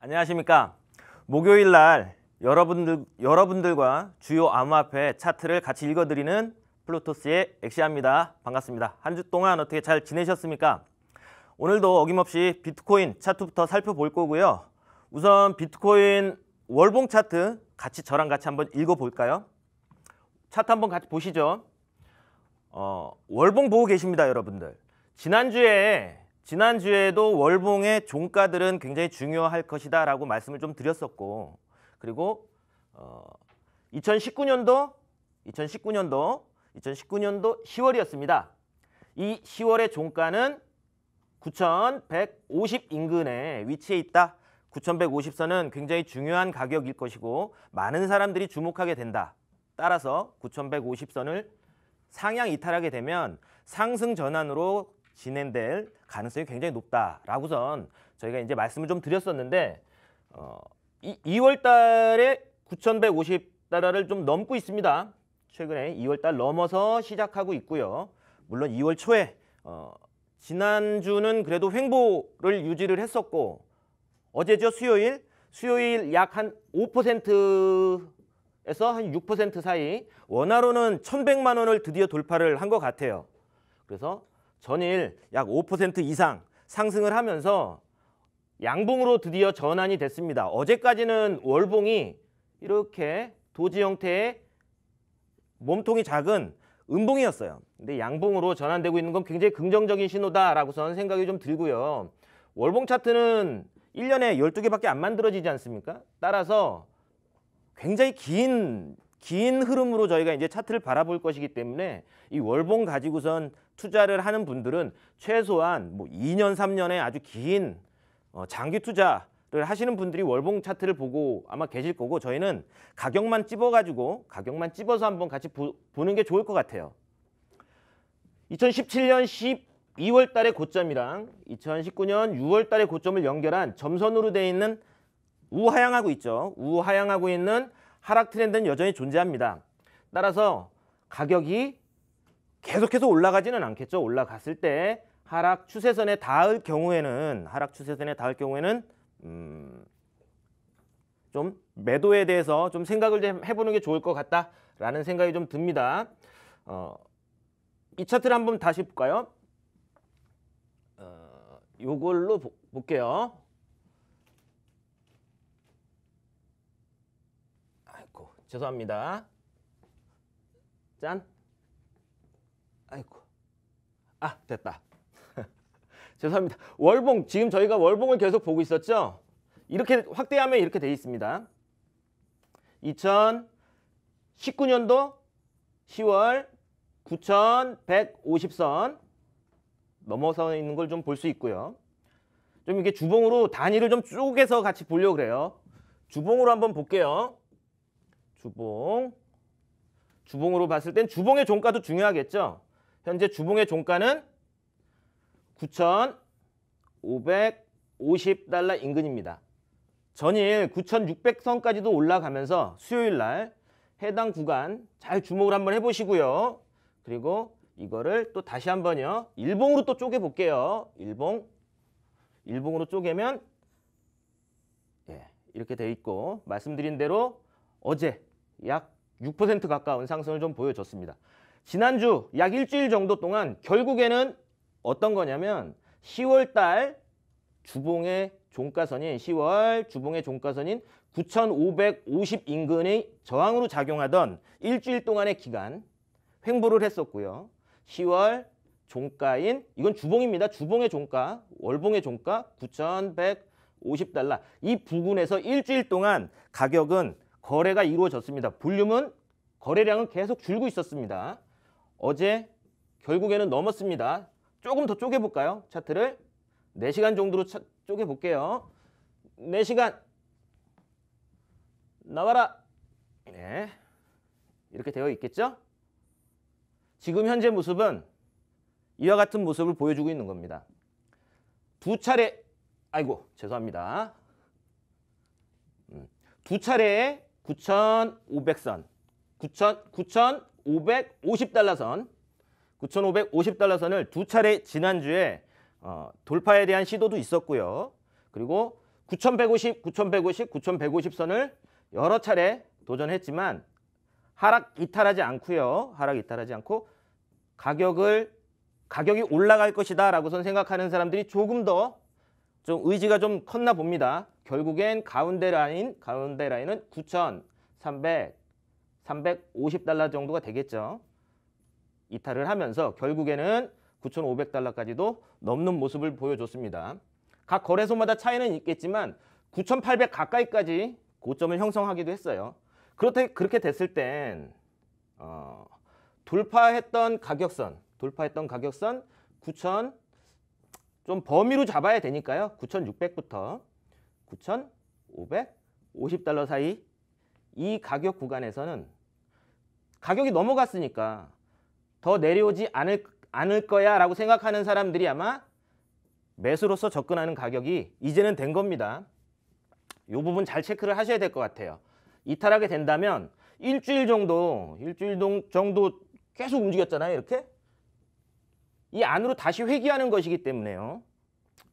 안녕하십니까. 목요일 날 여러분들, 여러분들과 주요 암호화폐 차트를 같이 읽어드리는 플루토스의 엑시아입니다. 반갑습니다. 한 주 동안 어떻게 잘 지내셨습니까? 오늘도 어김없이 비트코인 차트부터 살펴볼 거고요. 우선 비트코인 월봉 차트 같이 저랑 같이 한번 읽어볼까요? 차트 한번 같이 보시죠. 어, 월봉 보고 계십니다, 여러분들. 지난주에 지난주에도 월봉의 종가들은 굉장히 중요할 것이다 라고 말씀을 좀 드렸었고 그리고 어, 2019년도 2019년도 2019년도 10월이었습니다. 이 10월의 종가는 9,150 인근에 위치해 있다. 9,150선은 굉장히 중요한 가격일 것이고 많은 사람들이 주목하게 된다. 따라서 9,150선을 상향 이탈하게 되면 상승 전환으로 진행될 가능성이 굉장히 높다라고선 저희가 이제 말씀을 좀 드렸었는데 어, 이, 2월 달에 9,150달러를 좀 넘고 있습니다. 최근에 2월 달 넘어서 시작하고 있고요. 물론 2월 초에 어, 지난주는 그래도 횡보를 유지를 했었고 어제죠 수요일 수요일 약 한 5%에서 한 6% 사이 원화로는 1,100만 원을 드디어 돌파를 한 것 같아요. 그래서 전일 약 5% 이상 상승을 하면서 양봉으로 드디어 전환이 됐습니다. 어제까지는 월봉이 이렇게 도지 형태의 몸통이 작은 음봉이었어요. 근데 양봉으로 전환되고 있는 건 굉장히 긍정적인 신호다라고 저는 생각이 좀 들고요. 월봉 차트는 1년에 12개밖에 안 만들어지지 않습니까? 따라서 굉장히 긴긴 흐름으로 저희가 이제 차트를 바라볼 것이기 때문에 이 월봉 가지고선 투자를 하는 분들은 최소한 뭐 2년, 3년의 아주 긴 어, 장기 투자를 하시는 분들이 월봉 차트를 보고 아마 계실 거고 저희는 가격만 찝어가지고 가격만 찝어서 한번 같이 보, 보는 게 좋을 것 같아요. 2017년 12월 달의 고점이랑 2019년 6월 달의 고점을 연결한 점선으로 돼 있는 우하향하고 있죠. 우하향하고 있는 하락 트렌드는 여전히 존재합니다. 따라서 가격이 계속해서 올라가지는 않겠죠. 올라갔을 때 하락 추세선에 닿을 경우에는 하락 추세선에 닿을 경우에는 음, 좀 매도에 대해서 좀 생각을 좀 해보는 게 좋을 것 같다라는 생각이 좀 듭니다. 어, 이 차트를 한번 다시 볼까요? 어, 요걸로 보, 볼게요. 죄송합니다. 짠. 아이고. 아, 됐다. 죄송합니다. 월봉, 지금 저희가 월봉을 계속 보고 있었죠? 이렇게 확대하면 이렇게 되어 있습니다. 2019년도 10월 9,150선 넘어서 있는 걸 좀 볼 수 있고요. 좀 이게 렇 주봉으로 단위를 좀 쪼개서 같이 보려고 그래요. 주봉으로 한번 볼게요. 주봉. 주봉으로 봤을 땐 주봉의 종가도 중요하겠죠. 현재 주봉의 종가는 9,550달러 인근입니다. 전일 9,600선까지도 올라가면서 수요일 날 해당 구간 잘 주목을 한번 해보시고요. 그리고 이거를 또 다시 한번요. 일봉으로 또 쪼개 볼게요. 일봉. 일봉으로 쪼개면 예, 이렇게 돼 있고 말씀드린 대로 어제 약6% 가까운 상승을 좀 보여줬습니다. 지난주 약 일주일 정도 동안 결국에는 어떤 거냐면 10월 달 주봉의 종가선인 10월 주봉의 종가선인 9,550 인근의 저항으로 작용하던 일주일 동안의 기간 횡보를 했었고요. 10월 종가인 이건 주봉입니다. 주봉의 종가, 월봉의 종가 9,150달러 이 부근에서 일주일 동안 가격은 거래가 이루어졌습니다. 볼륨은 거래량은 계속 줄고 있었습니다. 어제 결국에는 넘었습니다. 조금 더 쪼개볼까요? 차트를 4시간 정도로 차, 쪼개볼게요. 4시간 나와라. 네. 이렇게 되어 있겠죠? 지금 현재 모습은 이와 같은 모습을 보여주고 있는 겁니다. 두 차례, 아이고 죄송합니다. 음, 두 차례의 9,500선, 9,550달러선, 9,550달러선을 두 차례 지난주에 어, 돌파에 대한 시도도 있었고요. 그리고 9,150, 9,150, 9,150선을 여러 차례 도전했지만 하락 이탈하지 않고요. 하락 이탈하지 않고 가격을 가격이 올라갈 것이다 라고 생각하는 사람들이 조금 더좀 의지가 좀 컸나 봅니다. 결국엔 가운데 라인, 가운데 라인은 9,300, 350달러 정도가 되겠죠. 이탈을 하면서 결국에는 9,500달러까지도 넘는 모습을 보여줬습니다. 각 거래소마다 차이는 있겠지만 9,800 가까이까지 고점을 형성하기도 했어요. 그렇게 그렇게 됐을 땐 어, 돌파했던 가격선, 돌파했던 가격선 9,000좀 범위로 잡아야 되니까요. 9,600부터 9,550달러 사이 이 가격 구간에서는 가격이 넘어갔으니까 더 내려오지 않을, 않을 거야 라고 생각하는 사람들이 아마 매수로서 접근하는 가격이 이제는 된 겁니다. 이 부분 잘 체크를 하셔야 될 것 같아요. 이탈하게 된다면 일주일 정도, 일주일 정도 계속 움직였잖아요. 이렇게 이 안으로 다시 회귀하는 것이기 때문에요.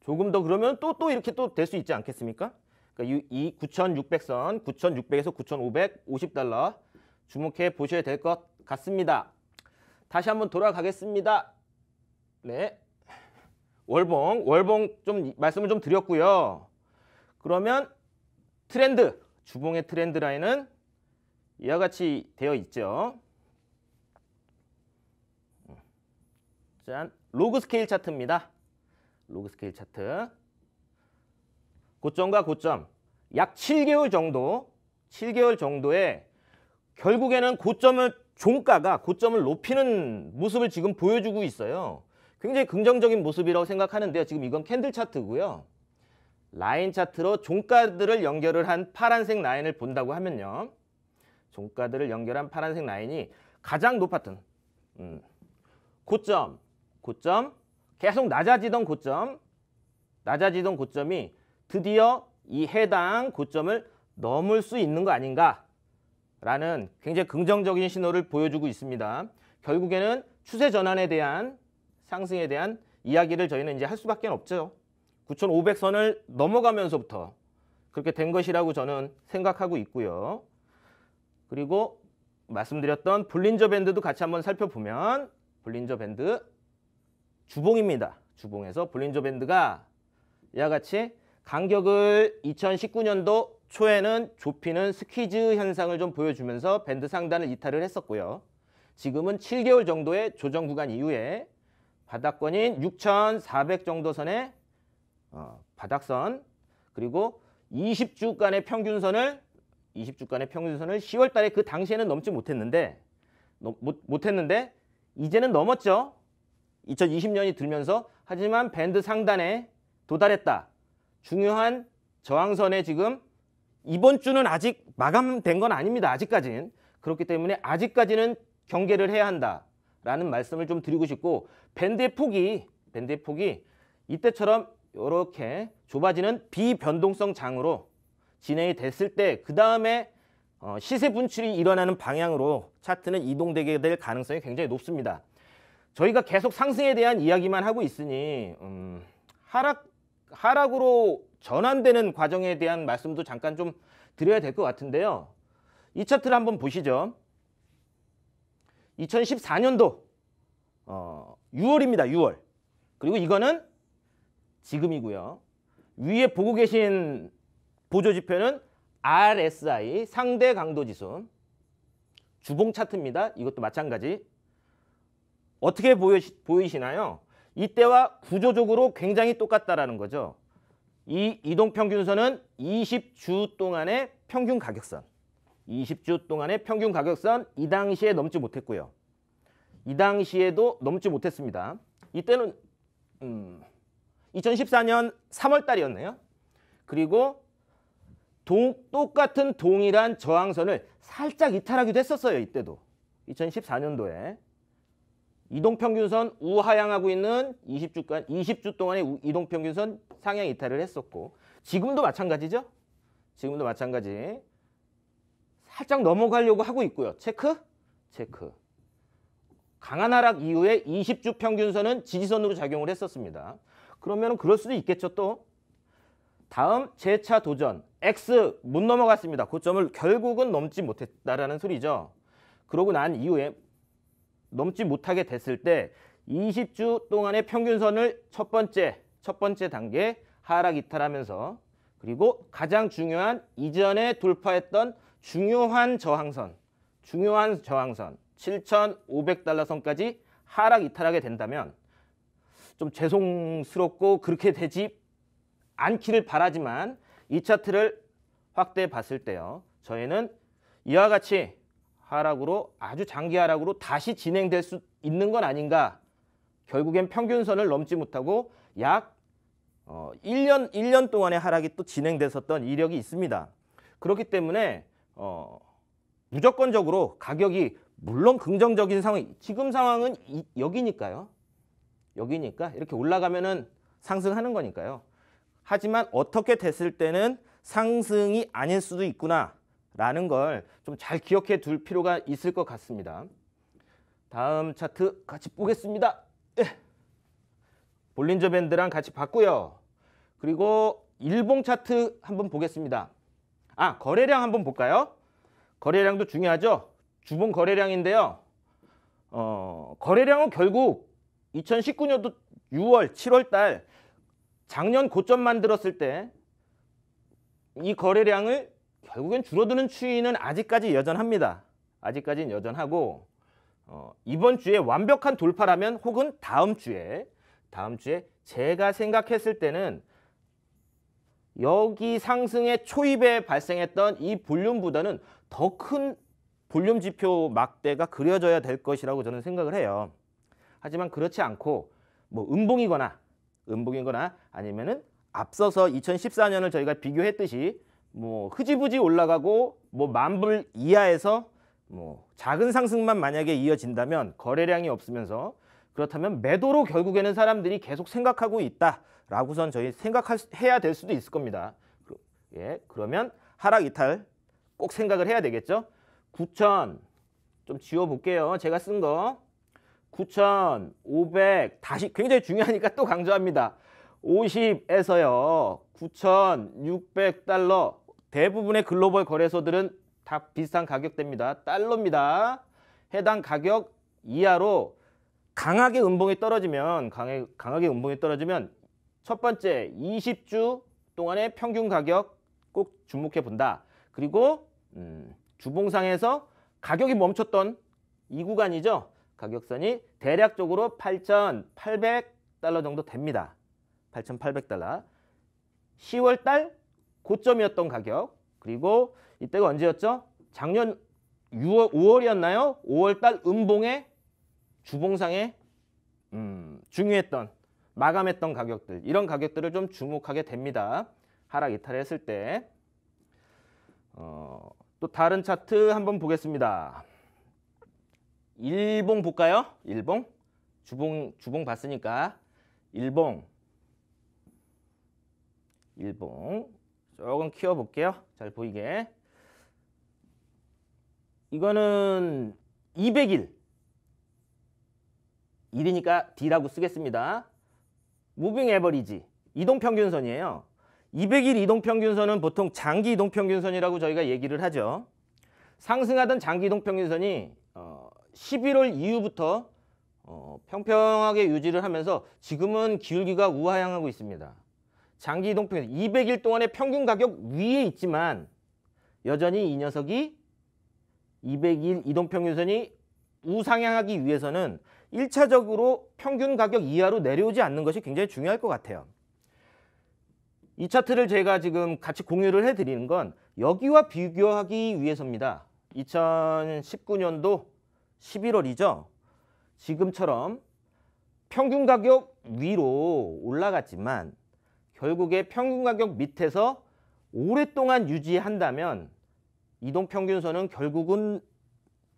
조금 더 그러면 또 또 이렇게 또 될 수 있지 않겠습니까? 그러니까 이 9,600선, 9,600에서 9,550달러 주목해 보셔야 될 것 같습니다. 다시 한번 돌아가겠습니다. 네. 월봉, 월봉 좀 말씀을 좀 드렸고요. 그러면 트렌드, 주봉의 트렌드 라인은 이와 같이 되어 있죠. 짠. 로그 스케일 차트입니다. 로그 스케일 차트. 고점과 고점. 약 7개월 정도, 7개월 정도에 결국에는 고점을 종가가 고점을 높이는 모습을 지금 보여주고 있어요. 굉장히 긍정적인 모습이라고 생각하는데요. 지금 이건 캔들 차트고요. 라인 차트로 종가들을 연결을 한 파란색 라인을 본다고 하면요. 종가들을 연결한 파란색 라인이 가장 높았던 음, 고점, 고점 계속 낮아지던 고점 낮아지던 고점이 드디어 이 해당 고점을 넘을 수 있는 거 아닌가라는 굉장히 긍정적인 신호를 보여주고 있습니다. 결국에는 추세 전환에 대한 상승에 대한 이야기를 저희는 이제 할 수밖에 없죠. 9,500선을 넘어가면서부터 그렇게 된 것이라고 저는 생각하고 있고요. 그리고 말씀드렸던 볼린저 밴드도 같이 한번 살펴보면 볼린저 밴드 주봉입니다. 주봉에서 블린저 밴드가 이와 같이 간격을 2019년도 초에는 좁히는 스퀴즈 현상을 좀 보여주면서 밴드 상단을 이탈을 했었고요. 지금은 7개월 정도의 조정 구간 이후에 바닥권인 6,400 정도 선의 어, 바닥선 그리고 20주간의 평균선을 20주간의 평균선을 10월 달에 그 당시에는 넘지 못했는데 못했는데 이제는 넘었죠. 2020년이 들면서 하지만 밴드 상단에 도달했다. 중요한 저항선에 지금 이번 주는 아직 마감된 건 아닙니다. 아직까지는. 그렇기 때문에 아직까지는 경계를 해야 한다. 라는 말씀을 좀 드리고 싶고 밴드의 폭이 밴드의 폭이 이때처럼 이렇게 좁아지는 비변동성 장으로 진행이 됐을 때 그 다음에 어, 시세 분출이 일어나는 방향으로 차트는 이동되게 될 가능성이 굉장히 높습니다. 저희가 계속 상승에 대한 이야기만 하고 있으니 음, 하락 하락으로 전환되는 과정에 대한 말씀도 잠깐 좀 드려야 될 것 같은데요. 이 차트를 한번 보시죠. 2014년도 어, 6월입니다. 6월. 그리고 이거는 지금이고요. 위에 보고 계신 보조지표는 RSI 상대 강도지수 주봉 차트입니다. 이것도 마찬가지 어떻게 보이시, 보이시나요? 이때와 구조적으로 굉장히 똑같다라는 거죠. 이 이동평균선은 20주 동안의 평균 가격선 20주 동안의 평균 가격선 이 당시에 넘지 못했고요. 이 당시에도 넘지 못했습니다. 이때는 음, 2014년 3월 달이었네요. 그리고 동, 똑같은 동일한 저항선을 살짝 이탈하기도 했었어요. 이때도 2014년도에 이동평균선 우하향하고 있는 20주간 20주 그러니까 동안의 이동평균선 상향 이탈을 했었고 지금도 마찬가지죠. 지금도 마찬가지. 살짝 넘어가려고 하고 있고요. 체크? 체크. 강한 하락 이후에 20주 평균선은 지지선으로 작용을 했었습니다. 그러면 그럴 수도 있겠죠 또. 다음 제 차 도전 X 못 넘어갔습니다. 고점을 결국은 넘지 못했다라는 소리죠. 그러고 난 이후에 넘지 못하게 됐을 때 20주 동안의 평균선을 첫 번째, 첫 번째 단계 하락 이탈하면서 그리고 가장 중요한 이전에 돌파했던 중요한 저항선, 중요한 저항선 7,500달러 선까지 하락 이탈하게 된다면 좀 죄송스럽고 그렇게 되지 않기를 바라지만 이 차트를 확대해 봤을 때요. 저희는 이와 같이 하락으로 아주 장기 하락으로 다시 진행될 수 있는 건 아닌가. 결국엔 평균선을 넘지 못하고 약 1년 어, 1년 동안의 하락이 또 진행됐었던 이력이 있습니다. 그렇기 때문에 어, 무조건적으로 가격이 물론 긍정적인 상황 지금 상황은 이, 여기니까요. 여기니까 이렇게 올라가면은 상승하는 거니까요. 하지만 어떻게 됐을 때는 상승이 아닐 수도 있구나. 라는 걸 좀 잘 기억해 둘 필요가 있을 것 같습니다. 다음 차트 같이 보겠습니다. 예. 볼린저 밴드랑 같이 봤고요. 그리고 일봉 차트 한번 보겠습니다. 아, 거래량 한번 볼까요? 거래량도 중요하죠. 주봉 거래량인데요. 어, 거래량은 결국 2019년도 6월, 7월 달 작년 고점 만들었을 때 이 거래량을 결국엔 줄어드는 추이는 아직까지 여전합니다. 아직까지는 여전하고 어, 이번 주에 완벽한 돌파라면 혹은 다음 주에 다음 주에 제가 생각했을 때는 여기 상승의 초입에 발생했던 이 볼륨보다는 더 큰 볼륨 지표 막대가 그려져야 될 것이라고 저는 생각을 해요. 하지만 그렇지 않고 뭐 음봉이거나 음봉이거나 아니면은 앞서서 2014년을 저희가 비교했듯이 뭐 흐지부지 올라가고 뭐 만불 이하에서 뭐 작은 상승만 만약에 이어진다면 거래량이 없으면서 그렇다면 매도로 결국에는 사람들이 계속 생각하고 있다라고선 저희 생각해야 될 수도 있을 겁니다. 예, 그러면 하락 이탈 꼭 생각을 해야 되겠죠. 9천 좀 지워볼게요. 제가 쓴 거. 9 500 다시 굉장히 중요하니까 또 강조합니다. 50에서요. 9,600달러 대부분의 글로벌 거래소들은 다 비슷한 가격대입니다. 달러입니다. 해당 가격 이하로 강하게 음봉이 떨어지면 강해, 강하게 음봉이 떨어지면 첫 번째 20주 동안의 평균 가격 꼭 주목해 본다. 그리고 음, 주봉상에서 가격이 멈췄던 이 구간이죠. 가격선이 대략적으로 8,800달러 정도 됩니다. 8,800달러. 10월 달 고점이었던 가격 그리고 이때가 언제였죠? 작년 6월, 5월이었나요? 5월달 음봉에 주봉상에 음, 중요했던 마감했던 가격들 이런 가격들을 좀 주목하게 됩니다. 하락 이탈했을 때. 어, 또 다른 차트 한번 보겠습니다. 일봉 볼까요? 일봉 주봉 주봉 봤으니까 일봉 일봉 조금 키워볼게요. 잘 보이게. 이거는 2 0 1 1이니까 D라고 쓰겠습니다. 무빙 에버리지. 이동평균선이에요. 2 0 1 이동평균선은 보통 장기 이동평균선이라고 저희가 얘기를 하죠. 상승하던 장기 이동평균선이 11월 어, 이후부터 어, 평평하게 유지를 하면서 지금은 기울기가 우하향하고 있습니다. 장기 이동 평균 200일 동안의 평균 가격 위에 있지만 여전히 이 녀석이 200일 이동 평균선이 우상향하기 위해서는 1차적으로 평균 가격 이하로 내려오지 않는 것이 굉장히 중요할 것 같아요. 이 차트를 제가 지금 같이 공유를 해드리는 건 여기와 비교하기 위해서입니다. 2019년도 11월이죠. 지금처럼 평균 가격 위로 올라갔지만 결국에 평균 가격 밑에서 오랫동안 유지한다면 이동 평균선은 결국은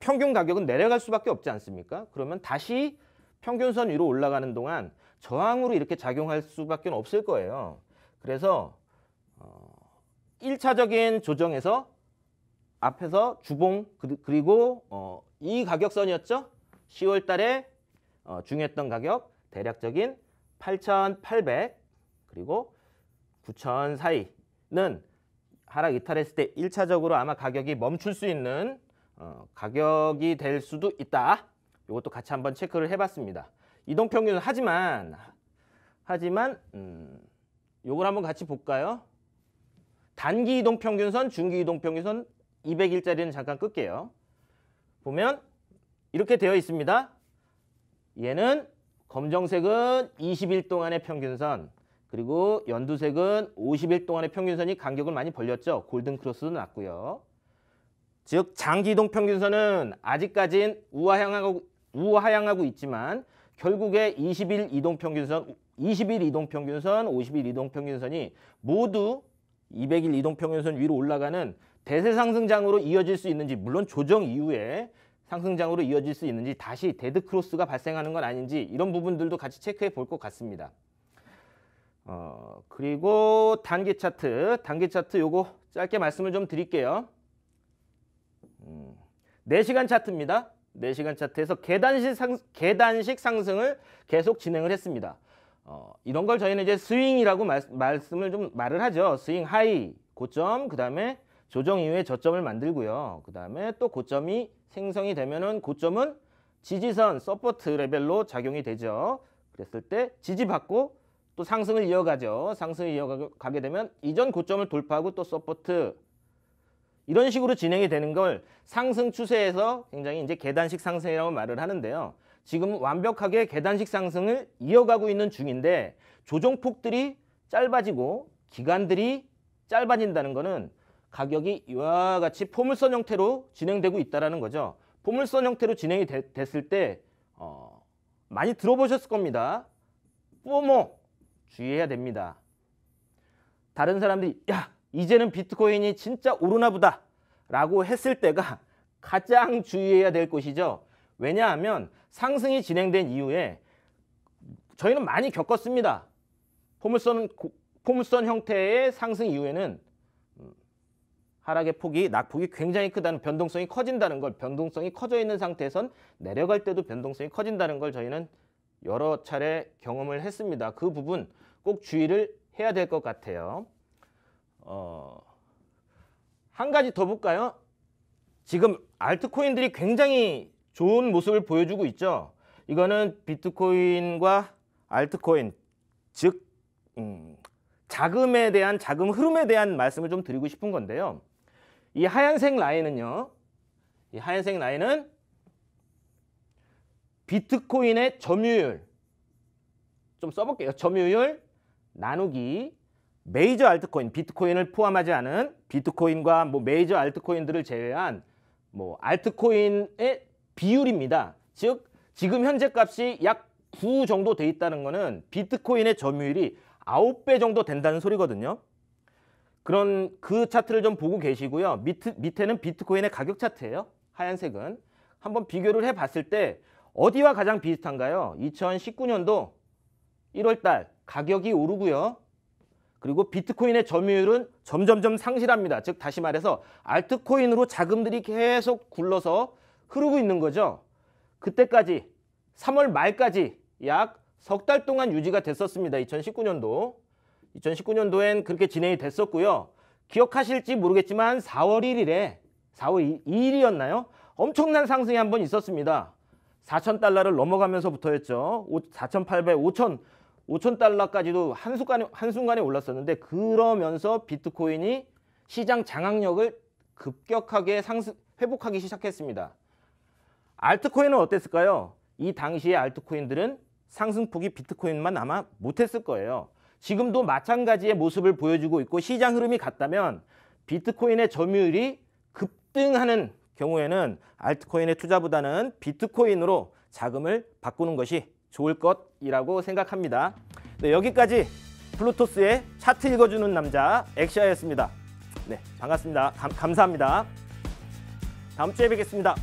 평균 가격은 내려갈 수밖에 없지 않습니까? 그러면 다시 평균선 위로 올라가는 동안 저항으로 이렇게 작용할 수밖에 없을 거예요. 그래서 1차적인 어, 조정에서 앞에서 주봉 그, 그리고 어, 이 가격선이었죠? 10월 달에 어, 중요했던 가격 대략적인 8,800 그리고 9천 사이는 하락 이탈했을 때 1차적으로 아마 가격이 멈출 수 있는 어, 가격이 될 수도 있다. 이것도 같이 한번 체크를 해봤습니다. 이동평균은 하지만 하지만 음, 이걸 한번 같이 볼까요? 단기 이동평균선, 중기 이동평균선 200일짜리는 잠깐 끌게요. 보면 이렇게 되어 있습니다. 얘는 검정색은 20일 동안의 평균선, 그리고 연두색은 50일 동안의 평균선이 간격을 많이 벌렸죠. 골든크로스도 났고요. 즉 장기동 평균선은 아직까진 우하향하고, 우하향하고 있지만 결국에 20일 이동 평균선, 20일 이동 평균선, 50일 이동 평균선이 모두 200일 이동 평균선 위로 올라가는 대세 상승장으로 이어질 수 있는지 물론 조정 이후에 상승장으로 이어질 수 있는지 다시 데드 크로스가 발생하는 건 아닌지 이런 부분들도 같이 체크해 볼 것 같습니다. 어, 그리고 단기 차트, 단기 차트 요거 짧게 말씀을 좀 드릴게요. 음, 4시간 차트입니다. 4시간 차트에서 계단식, 상, 계단식 상승을 계속 진행을 했습니다. 어, 이런 걸 저희는 이제 스윙이라고 말, 말씀을 좀 말을 하죠. 스윙 하이, 고점, 그 다음에 조정 이후에 저점을 만들고요. 그 다음에 또 고점이 생성이 되면은 고점은 지지선, 서포트 레벨로 작용이 되죠. 그랬을 때 지지받고 또 상승을 이어가죠. 상승을 이어가게 되면 이전 고점을 돌파하고 또 서포트 이런 식으로 진행이 되는 걸 상승 추세에서 굉장히 이제 계단식 상승이라고 말을 하는데요. 지금 완벽하게 계단식 상승을 이어가고 있는 중인데 조정폭들이 짧아지고 기간들이 짧아진다는 것은 가격이 이와 같이 포물선 형태로 진행되고 있다는 거죠. 포물선 형태로 진행이 되, 됐을 때 어, 많이 들어보셨을 겁니다. 포모 주의해야 됩니다. 다른 사람들이 야 이제는 비트코인이 진짜 오르나 보다 라고 했을 때가 가장 주의해야 될 것이죠. 왜냐하면 상승이 진행된 이후에 저희는 많이 겪었습니다. 포물선, 포물선 형태의 상승 이후에는 음, 하락의 폭이 낙폭이 굉장히 크다는 변동성이 커진다는 걸 변동성이 커져 있는 상태에선 내려갈 때도 변동성이 커진다는 걸 저희는 여러 차례 경험을 했습니다. 그 부분 꼭 주의를 해야 될 것 같아요. 어, 한 가지 더 볼까요? 지금 알트코인들이 굉장히 좋은 모습을 보여주고 있죠. 이거는 비트코인과 알트코인, 즉 음, 자금에 대한 자금 흐름에 대한 말씀을 좀 드리고 싶은 건데요. 이 하얀색 라인은요. 이 하얀색 라인은 비트코인의 점유율 좀 써볼게요. 점유율 나누기 메이저 알트코인 비트코인을 포함하지 않은 비트코인과 뭐 메이저 알트코인들을 제외한 뭐 알트코인의 비율입니다. 즉 지금 현재 값이 약 9 정도 돼 있다는 거는 비트코인의 점유율이 9배 정도 된다는 소리거든요. 그런 그 차트를 좀 보고 계시고요. 밑, 밑에는 비트코인의 가격 차트예요. 하얀색은. 한번 비교를 해봤을 때 어디와 가장 비슷한가요? 2019년도 1월달 가격이 오르고요. 그리고 비트코인의 점유율은 점점점 상실합니다. 즉 다시 말해서 알트코인으로 자금들이 계속 굴러서 흐르고 있는 거죠. 그때까지 3월 말까지 약 석 달 동안 유지가 됐었습니다. 2019년도. 2019년도엔 그렇게 진행이 됐었고요. 기억하실지 모르겠지만 4월 1일에 4월 2일이었나요? 엄청난 상승이 한 번 있었습니다. 4천 달러를 넘어가면서부터였죠. 4,800, 5천, 5천 달러까지도 한순간에, 한순간에 올랐었는데 그러면서 비트코인이 시장 장악력을 급격하게 상승, 회복하기 시작했습니다. 알트코인은 어땠을까요? 이당시에 알트코인들은 상승폭이 비트코인만 아마 못했을 거예요. 지금도 마찬가지의 모습을 보여주고 있고 시장 흐름이 같다면 비트코인의 점유율이 급등하는 경우에는 알트코인의 투자보다는 비트코인으로 자금을 바꾸는 것이 좋을 것이라고 생각합니다. 네, 여기까지 플루토스의 차트 읽어주는 남자 엑시아였습니다. 네, 반갑습니다. 감, 감사합니다. 다음 주에 뵙겠습니다.